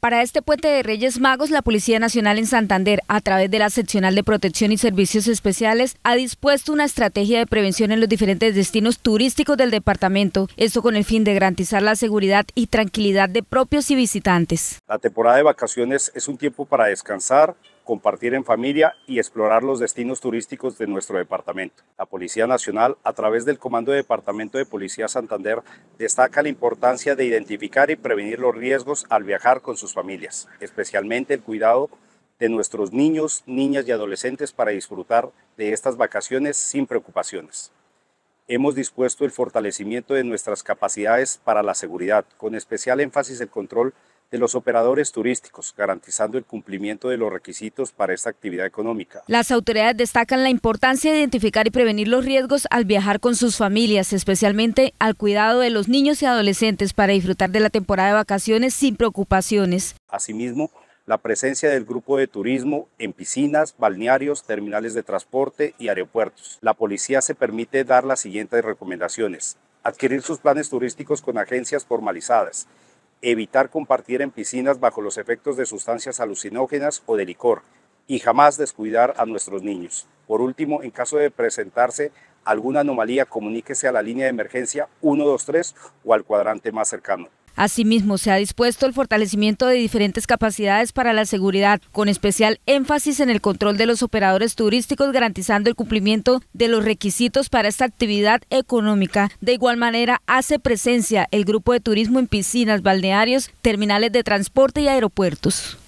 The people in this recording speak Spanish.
Para este puente de Reyes Magos, la Policía Nacional en Santander, a través de la Seccional de Protección y Servicios Especiales, ha dispuesto una estrategia de prevención en los diferentes destinos turísticos del departamento, esto con el fin de garantizar la seguridad y tranquilidad de propios y visitantes. La temporada de vacaciones es un tiempo para descansar, compartir en familia y explorar los destinos turísticos de nuestro departamento. La Policía Nacional, a través del Comando de Departamento de Policía Santander, destaca la importancia de identificar y prevenir los riesgos al viajar con sus familias, especialmente el cuidado de nuestros niños, niñas y adolescentes para disfrutar de estas vacaciones sin preocupaciones. Hemos dispuesto el fortalecimiento de nuestras capacidades para la seguridad, con especial énfasis el control de los operadores turísticos, garantizando el cumplimiento de los requisitos para esta actividad económica. Las autoridades destacan la importancia de identificar y prevenir los riesgos al viajar con sus familias, especialmente al cuidado de los niños y adolescentes para disfrutar de la temporada de vacaciones sin preocupaciones. Asimismo, la presencia del grupo de turismo en piscinas, balnearios, terminales de transporte y aeropuertos. La policía se permite dar las siguientes recomendaciones. Adquirir sus planes turísticos con agencias formalizadas evitar compartir en piscinas bajo los efectos de sustancias alucinógenas o de licor y jamás descuidar a nuestros niños. Por último, en caso de presentarse alguna anomalía, comuníquese a la línea de emergencia 123 o al cuadrante más cercano. Asimismo, se ha dispuesto el fortalecimiento de diferentes capacidades para la seguridad, con especial énfasis en el control de los operadores turísticos, garantizando el cumplimiento de los requisitos para esta actividad económica. De igual manera, hace presencia el grupo de turismo en piscinas, balnearios, terminales de transporte y aeropuertos.